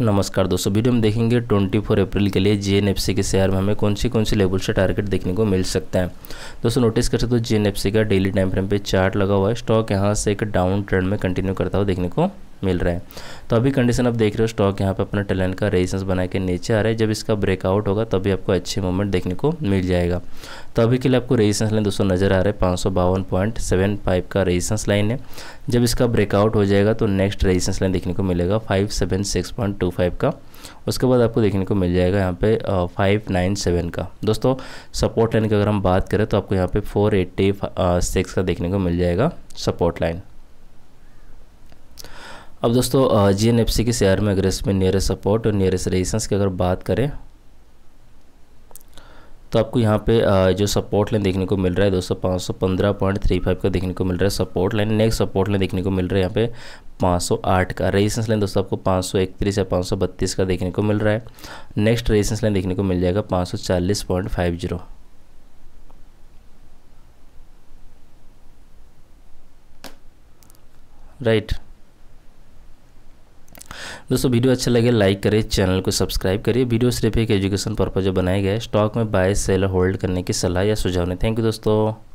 नमस्कार दोस्तों वीडियो में देखेंगे 24 अप्रैल के लिए जे के शेयर में हमें कौन सी कौन सी लेवल से टारगेट देखने को मिल सकता है दोस्तों नोटिस कर सकते हो जे का डेली टाइम फ्रेम पे चार्ट लगा हुआ है स्टॉक यहाँ से एक डाउन ट्रेंड में कंटिन्यू करता हुआ देखने को मिल रहा है तो अभी कंडीशन आप देख रहे हो स्टॉक यहाँ पर अपना टेलेंट का रेजिस्टेंस बना के नीचे आ रहा है जब इसका ब्रेकआउट होगा तभी आपको अच्छे मूवमेंट देखने को मिल जाएगा तो अभी के लिए आपको रेजिस्टेंस लाइन दोस्तों नज़र आ रहा है पाँच का रेजिस्टेंस लाइन है जब इसका ब्रेकआउट हो जाएगा तो नेक्स्ट रेजिस्टेंस लाइन देखने को मिलेगा फाइव का उसके बाद आपको देखने को मिल जाएगा यहाँ पे फाइव नाइन सेवन का दोस्तों सपोर्ट लाइन की अगर हम बात करें तो आपको यहाँ पे फोर एट्टी सिक्स का देखने को मिल जाएगा सपोर्ट लाइन अब दोस्तों जी एन एफ सी के शेयर में अग्रेस में नियरेस्ट सपोर्ट और नियरेस्ट रेजिस्टेंस की अगर बात करें तो आपको यहाँ पे जो सपोर्ट लाइन देखने को मिल रहा है दोस्तों पाँच सौ पंद्रह पॉइंट थ्री फाइव का देखने को मिल रहा है support line next support line देखने को मिल रहा है यहाँ पे पाँच सौ आठ का रेजिस्टेंस लाइन दोस्तों आपको पाँच सौ इकतीस या पाँच सौ बत्तीस का देखने को मिल रहा है नेक्स्ट रेजिस्टेंस लाइन देखने को मिल जाएगा पाँच सौ चालीस पॉइंट फाइव जीरो राइट दोस्तों वीडियो अच्छा लगे लाइक करें चैनल को सब्सक्राइब करिए वीडियो सिर्फ एक एजुकेशन पर्पज बनाए गए स्टॉक में बाय सेल होल्ड करने की सलाह या सुझाव नहीं थैंक यू दोस्तों